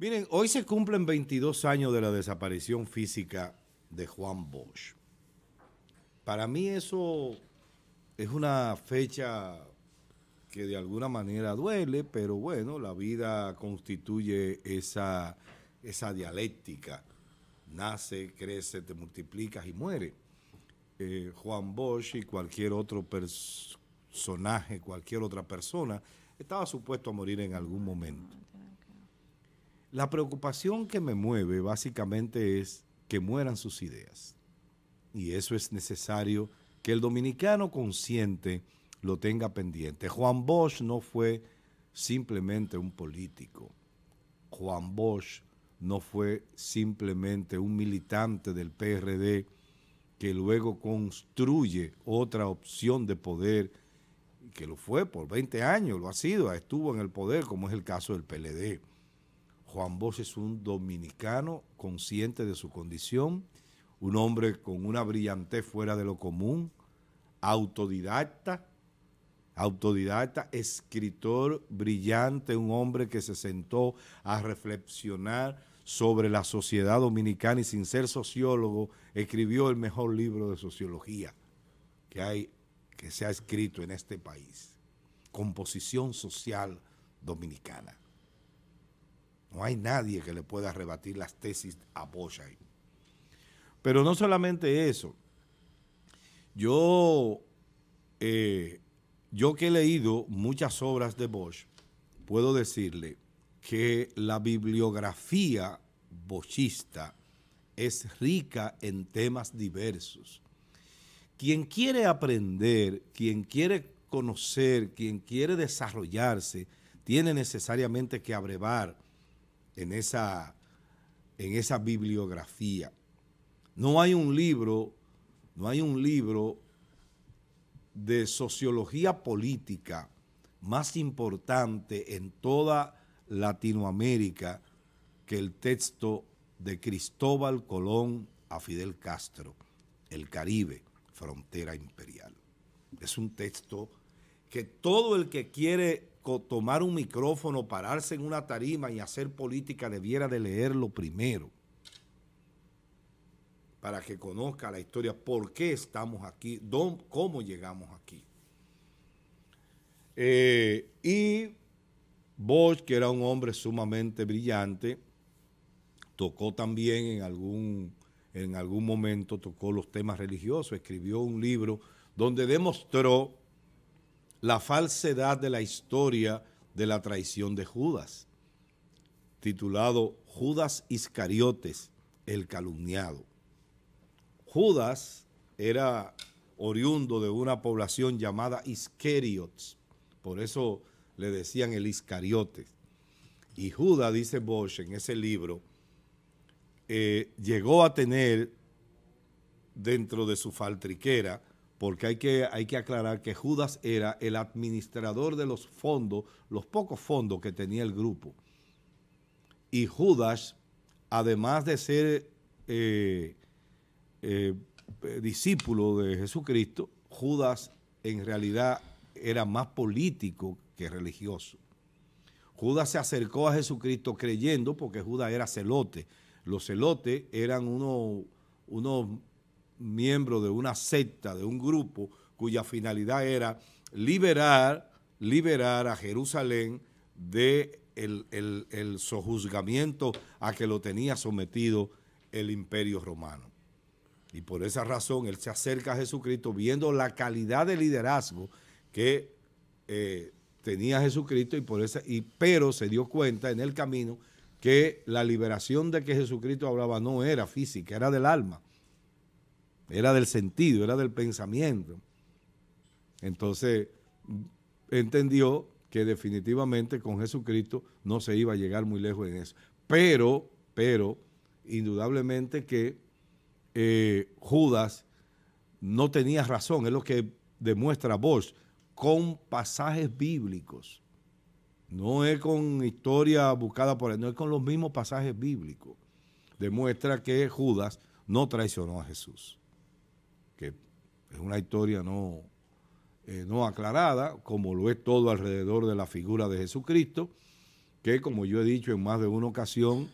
Miren, hoy se cumplen 22 años de la desaparición física de Juan Bosch. Para mí eso es una fecha que de alguna manera duele, pero bueno, la vida constituye esa, dialéctica. Nace, crece, te multiplicas y muere. Eh, Juan Bosch y cualquier otro personaje, cualquier otra persona, estaba supuesto a morir en algún momento. La preocupación que me mueve básicamente es que mueran sus ideas. Y eso es necesario que el dominicano consciente lo tenga pendiente. Juan Bosch no fue simplemente un político. Juan Bosch no fue simplemente un militante del PRD que luego construye otra opción de poder, que lo fue por 20 años, lo ha sido, estuvo en el poder, como es el caso del PLD. Juan Bosch es un dominicano consciente de su condición, un hombre con una brillantez fuera de lo común, autodidacta, autodidacta, escritor brillante, un hombre que se sentó a reflexionar sobre la sociedad dominicana y sin ser sociólogo, escribió el mejor libro de sociología que hay que se ha escrito en este país, Composición Social Dominicana. No hay nadie que le pueda rebatir las tesis a Bosch, Pero no solamente eso. Yo, eh, yo que he leído muchas obras de Bosch, puedo decirle que la bibliografía boschista es rica en temas diversos. Quien quiere aprender, quien quiere conocer, quien quiere desarrollarse, tiene necesariamente que abrevar en esa, en esa bibliografía. No hay un libro, no hay un libro de sociología política más importante en toda Latinoamérica que el texto de Cristóbal Colón a Fidel Castro, El Caribe, frontera imperial. Es un texto que todo el que quiere tomar un micrófono, pararse en una tarima y hacer política debiera de leerlo primero para que conozca la historia, por qué estamos aquí, don cómo llegamos aquí. Eh, y Bosch, que era un hombre sumamente brillante, tocó también en algún, en algún momento, tocó los temas religiosos, escribió un libro donde demostró la falsedad de la historia de la traición de Judas, titulado Judas Iscariotes, el calumniado. Judas era oriundo de una población llamada Iscariotes, por eso le decían el Iscariotes. Y Judas, dice Bosch en ese libro, eh, llegó a tener dentro de su faltriquera porque hay que, hay que aclarar que Judas era el administrador de los fondos, los pocos fondos que tenía el grupo. Y Judas, además de ser eh, eh, discípulo de Jesucristo, Judas en realidad era más político que religioso. Judas se acercó a Jesucristo creyendo, porque Judas era celote. Los celotes eran uno unos miembro de una secta, de un grupo cuya finalidad era liberar, liberar a Jerusalén de el, sojuzgamiento a que lo tenía sometido el imperio romano. Y por esa razón él se acerca a Jesucristo viendo la calidad de liderazgo que eh, tenía Jesucristo y por esa, y, pero se dio cuenta en el camino que la liberación de que Jesucristo hablaba no era física, era del alma era del sentido, era del pensamiento. Entonces entendió que definitivamente con Jesucristo no se iba a llegar muy lejos en eso. Pero, pero, indudablemente que eh, Judas no tenía razón, es lo que demuestra Bosch, con pasajes bíblicos. No es con historia buscada por él, no es con los mismos pasajes bíblicos. Demuestra que Judas no traicionó a Jesús es una historia no, eh, no aclarada, como lo es todo alrededor de la figura de Jesucristo, que como yo he dicho en más de una ocasión,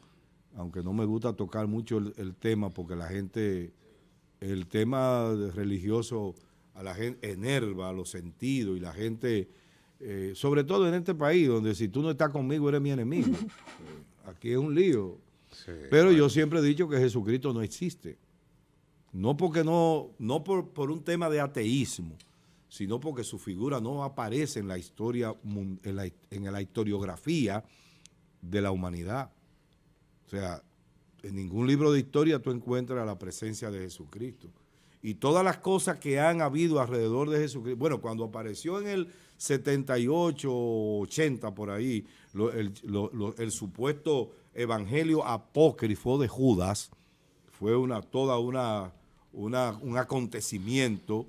aunque no me gusta tocar mucho el, tema, porque la gente, el tema religioso a la gente enerva los sentidos y la gente, eh, sobre todo en este país, donde si tú no estás conmigo eres mi enemigo. Eh, aquí es un lío. Pero yo siempre he dicho que Jesucristo no existe. No porque no, no por, un tema de ateísmo, sino porque su figura no aparece en la historia, en la, historiografía de la humanidad. O sea, en ningún libro de historia tú encuentras la presencia de Jesucristo. Y todas las cosas que han habido alrededor de Jesucristo, bueno, cuando apareció en el 78 80 por ahí, el, el, supuesto evangelio apócrifo de Judas, fue una, toda una un acontecimiento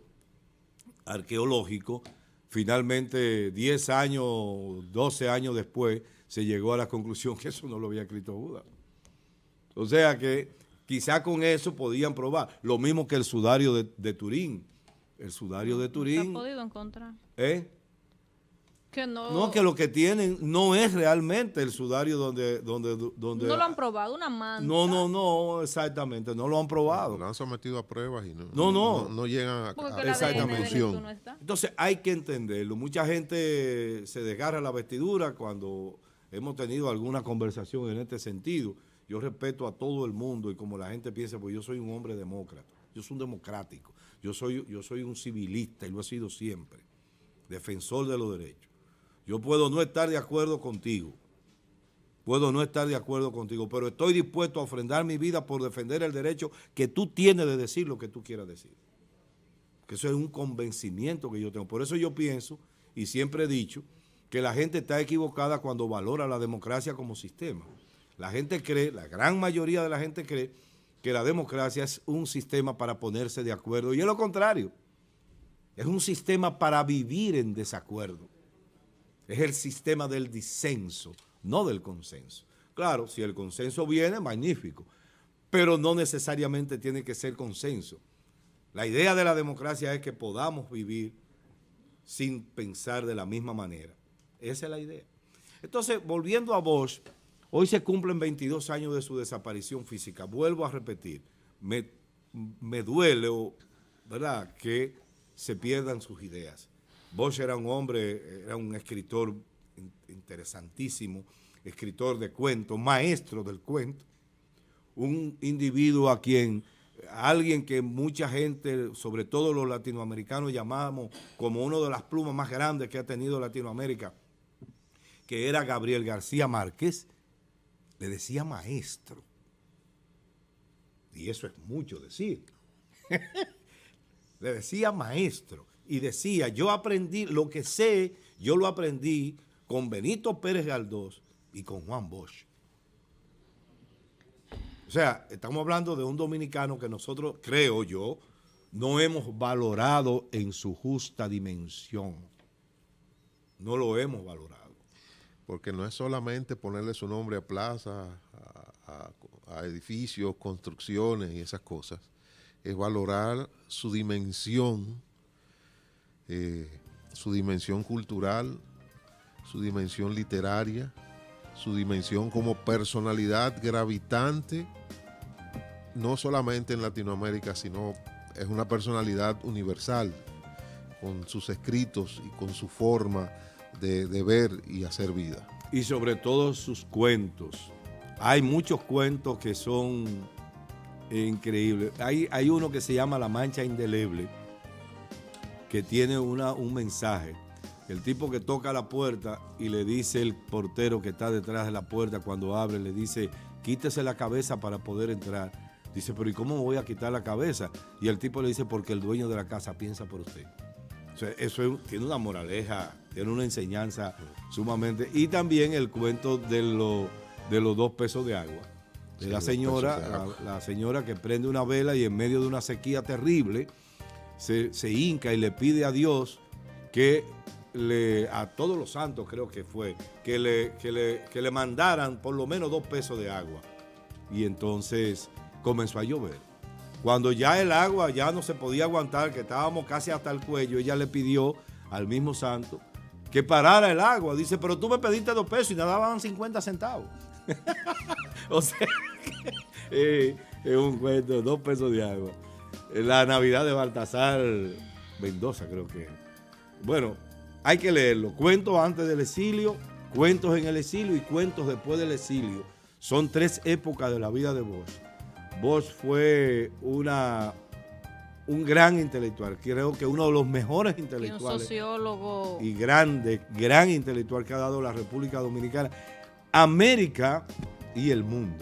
arqueológico. Finalmente, 10 años, 12 años después, se llegó a la conclusión que eso no lo había escrito Buda. O sea que quizá con eso podían probar. Lo mismo que el sudario de, Turín. El sudario de Turín. podido encontrar. ¿Eh? no. que lo que tienen no es realmente el sudario donde... donde, donde no lo han probado, una mano No, no, no, exactamente, no lo han probado. Lo han sometido a pruebas y no... No, no. llegan a, la Entonces hay que entenderlo. Mucha gente se desgarra la vestidura cuando hemos tenido alguna conversación en este sentido. Yo respeto a todo el mundo y como la gente piensa, pues yo soy un hombre demócrata, yo soy un democrático, yo soy, yo soy un civilista y lo he sido siempre, defensor de los derechos. Yo puedo no estar de acuerdo contigo. Puedo no estar de acuerdo contigo, pero estoy dispuesto a ofrendar mi vida por defender el derecho que tú tienes de decir lo que tú quieras decir. Que eso es un convencimiento que yo tengo. Por eso yo pienso, y siempre he dicho, que la gente está equivocada cuando valora la democracia como sistema. La gente cree, la gran mayoría de la gente cree, que la democracia es un sistema para ponerse de acuerdo. Y es lo contrario. Es un sistema para vivir en desacuerdo. Es el sistema del disenso, no del consenso. Claro, si el consenso viene, magnífico, pero no necesariamente tiene que ser consenso. La idea de la democracia es que podamos vivir sin pensar de la misma manera. Esa es la idea. Entonces, volviendo a Bosch, hoy se cumplen 22 años de su desaparición física. Vuelvo a repetir, me, duele, ¿verdad?, que se pierdan sus ideas. Bosch era un hombre, era un escritor interesantísimo, escritor de cuentos, maestro del cuento, un individuo a quien, alguien que mucha gente, sobre todo los latinoamericanos, llamamos como uno de las plumas más grandes que ha tenido Latinoamérica, que era Gabriel García Márquez, le decía maestro. Y eso es mucho decir. le decía maestro y decía, yo aprendí lo que sé, yo lo aprendí con Benito Pérez Galdós y con Juan Bosch. O sea, estamos hablando de un dominicano que nosotros, creo yo, no hemos valorado en su justa dimensión. No lo hemos valorado. Porque no es solamente ponerle su nombre a plazas, a, edificios, construcciones y esas cosas. Es valorar su dimensión eh, su dimensión cultural, su dimensión literaria, su dimensión como personalidad gravitante, no solamente en Latinoamérica, sino es una personalidad universal, con sus escritos y con su forma de, ver y hacer vida. Y sobre todo sus cuentos. Hay muchos cuentos que son increíbles. hay uno que se llama La Mancha Indeleble que tiene una, un mensaje. El tipo que toca la puerta y le dice el portero que está detrás de la puerta cuando abre, le dice, quítese la cabeza para poder entrar. Dice, pero ¿y cómo voy a quitar la cabeza? Y el tipo le dice, porque el dueño de la casa piensa por usted. eso tiene una moraleja, tiene una enseñanza sumamente. Y también el cuento de, lo, de los dos pesos de agua. De la señora, la señora que prende una vela y en medio de una sequía terrible, se, hinca y le pide a Dios que le, a todos los santos creo que fue, que le, le, mandaran por lo menos dos pesos de agua. Y entonces comenzó a llover. Cuando ya el agua ya no se podía aguantar, que estábamos casi hasta el cuello, ella le pidió al mismo santo que parara el agua. Dice, pero tú me pediste dos pesos y nada daban 50 centavos. o sea, eh, es un cuento, dos pesos de agua. La Navidad de Baltasar Mendoza, creo que. Bueno, hay que leerlo. Cuentos antes del exilio, cuentos en el exilio y cuentos después del exilio. Son tres épocas de la vida de Bosch. Bosch fue una, un gran intelectual, creo que uno de los mejores intelectuales. Y un sociólogo. Y grande, gran intelectual que ha dado la República Dominicana, América y el mundo.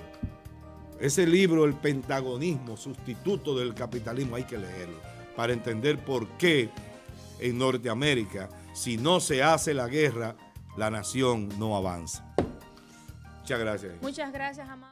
Ese libro, El Pentagonismo, sustituto del capitalismo, hay que leerlo para entender por qué en Norteamérica, si no se hace la guerra, la nación no avanza. Muchas gracias. Muchas gracias, amado.